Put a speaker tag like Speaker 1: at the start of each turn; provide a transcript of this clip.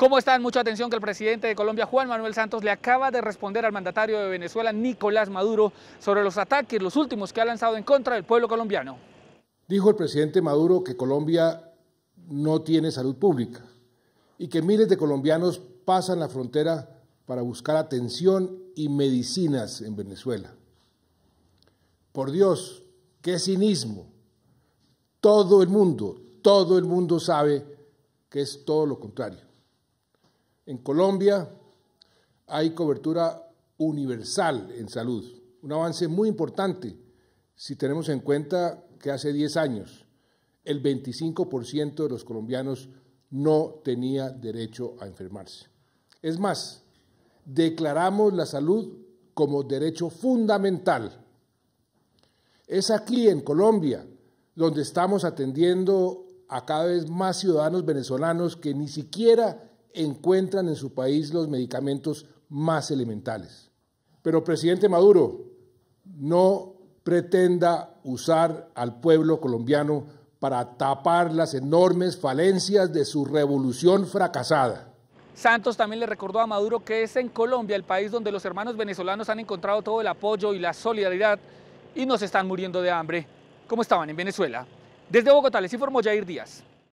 Speaker 1: ¿Cómo están? Mucha atención que el presidente de Colombia, Juan Manuel Santos, le acaba de responder al mandatario de Venezuela, Nicolás Maduro, sobre los ataques, los últimos que ha lanzado en contra del pueblo colombiano.
Speaker 2: Dijo el presidente Maduro que Colombia no tiene salud pública y que miles de colombianos pasan la frontera para buscar atención y medicinas en Venezuela. Por Dios, qué cinismo. Todo el mundo, todo el mundo sabe que es todo lo contrario. En Colombia hay cobertura universal en salud, un avance muy importante si tenemos en cuenta que hace 10 años el 25% de los colombianos no tenía derecho a enfermarse. Es más, declaramos la salud como derecho fundamental. Es aquí en Colombia donde estamos atendiendo a cada vez más ciudadanos venezolanos que ni siquiera encuentran en su país los medicamentos más elementales. Pero, presidente Maduro, no pretenda usar al pueblo colombiano para tapar las enormes falencias de su revolución fracasada.
Speaker 1: Santos también le recordó a Maduro que es en Colombia el país donde los hermanos venezolanos han encontrado todo el apoyo y la solidaridad y no se están muriendo de hambre como estaban en Venezuela. Desde Bogotá les informó Jair Díaz.